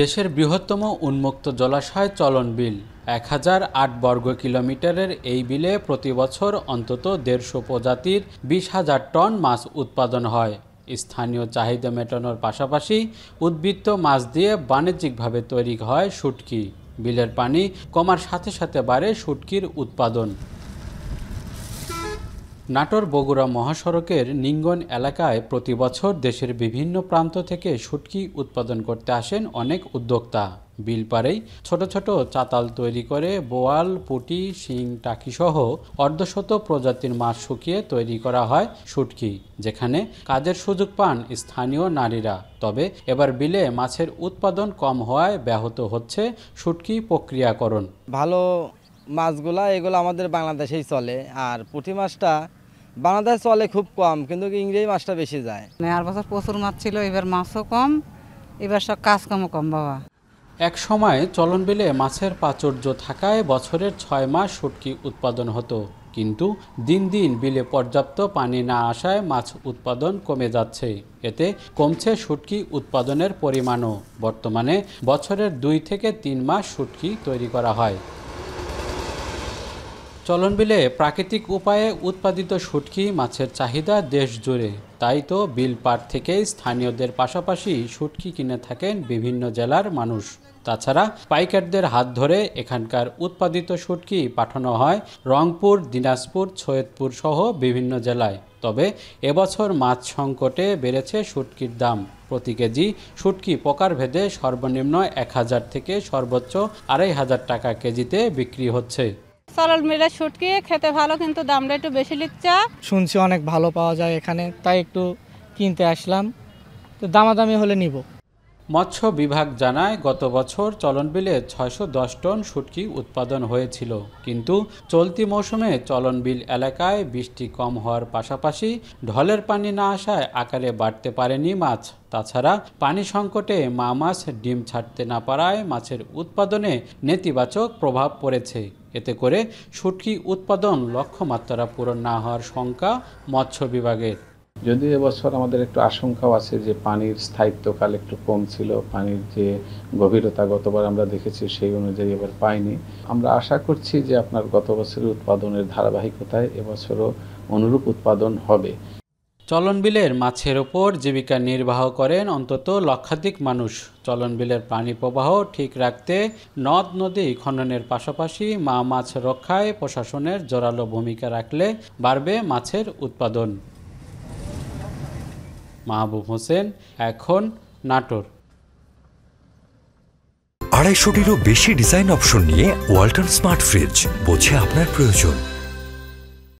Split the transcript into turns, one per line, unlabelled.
দেশের বৃহত্তম উন্মুক্ত জলাশয় চলন বিল এক হাজার আট বর্গ কিলোমিটারের এই বিলে প্রতি বছর অন্তত দেড়শো প্রজাতির বিশ হাজার টন মাছ উৎপাদন হয় স্থানীয় চাহিদা মেটানোর পাশাপাশি উদ্বৃত্ত মাছ দিয়ে বাণিজ্যিকভাবে তৈরি হয় শুটকি বিলের পানি কমার সাথে সাথে বাড়ে শুটকির উৎপাদন নাটোর বগুড়া মহাসড়কের নিঙ্গন এলাকায় প্রতি বছর দেশের বিভিন্ন প্রান্ত থেকে শুটকি উৎপাদন করতে আসেন অনেক উদ্যোক্তা বিল পারেই ছোট ছোট চাতাল তৈরি করে বোয়াল পুটি শিং টাকিসহ অর্ধশত প্রজাতির মাছ শুকিয়ে তৈরি করা হয় শুটকি যেখানে কাজের সুযোগ পান স্থানীয় নারীরা তবে এবার বিলে মাছের উৎপাদন কম হওয়ায় ব্যাহত হচ্ছে শুটকি প্রক্রিয়াকরণ ভালো মাছগুলা এগুলো আমাদের বাংলাদেশেই চলে আর পুঁটি মাছটা বাংলাদেশ চলে খুব কম কিন্তু ইংরেজি মাছটা বেশি যায় মানে আর বছর প্রচুর মাছ ছিল এবার মাছও কম এবার সব কাজকর্ম কম বাবা এক সময় চলন বিলে মাছের প্রাচুর্য থাকায় বছরের ছয় মাস শুটকি উৎপাদন হতো কিন্তু দিন দিন বিলে পর্যাপ্ত পানি না আসায় মাছ উৎপাদন কমে যাচ্ছে এতে কমছে শুটকি উৎপাদনের পরিমাণও বর্তমানে বছরের দুই থেকে তিন মাস শুটকি তৈরি করা হয় চলন বিলে প্রাকৃতিক উপায়ে উৎপাদিত শুটকি মাছের চাহিদা দেশ জুড়ে তাই তো বিল পার থেকে স্থানীয়দের পাশাপাশি শুটকি কিনে থাকেন বিভিন্ন জেলার মানুষ তাছাড়া পাইকারদের হাত ধরে এখানকার উৎপাদিত শুটকি পাঠানো হয় রংপুর দিনাজপুর সৈয়দপুর সহ বিভিন্ন জেলায় তবে এবছর মাছ সংকটে বেড়েছে শুটকির দাম প্রতি কেজি শুটকি ভেদে সর্বনিম্ন এক হাজার থেকে সর্বোচ্চ আড়াই হাজার টাকা কেজিতে বিক্রি হচ্ছে সরল মিলে ছুটকি খেতে ভালো কিন্তু দামটা একটু বেশি নিচ্ছে শুনছি অনেক ভালো পাওয়া যায় এখানে তাই একটু কিনতে আসলাম তো দামাদামি হলে নিবো মৎস্য বিভাগ জানায় গত বছর চলনবিলে ছয়শো দশ টন শুটকি উৎপাদন হয়েছিল কিন্তু চলতি মৌসুমে চলনবিল এলাকায় বৃষ্টি কম হওয়ার পাশাপাশি ঢলের পানি না আসায় আকারে বাড়তে পারেনি মাছ তাছাড়া পানি সংকটে মা মাছ ডিম ছাড়তে না পারায় মাছের উৎপাদনে নেতিবাচক প্রভাব পড়েছে এতে করে শুটকি উৎপাদন লক্ষ্যমাত্রা পূরণ না হওয়ার শঙ্কা মৎস্য বিভাগের যদি এবছর আমাদের একটু আশঙ্কাও আছে যে পানির স্থায়িত্বকাল একটু কম ছিল পানির যে গভীরতা গতবার আমরা দেখেছি সেই অনুযায়ী এবার পাইনি আমরা আশা করছি যে আপনার গত বছরের উৎপাদনের ধারাবাহিকতায় এবছরও অনুরূপ উৎপাদন হবে চলনবিলের মাছের ওপর জীবিকা নির্বাহ করেন অন্তত লক্ষাধিক মানুষ চলনবিলের পানি প্রবাহ ঠিক রাখতে নদ নদী খননের পাশাপাশি মা মাছ রক্ষায় প্রশাসনের জোরালো ভূমিকা রাখলে বাড়বে মাছের উৎপাদন মাহবুব হোসেন এখন নাটোর আড়াইশোটিরও বেশি ডিজাইন অপশন নিয়ে ওয়াল্টন স্মার্ট ফ্রিজ বোঝে আপনার প্রয়োজন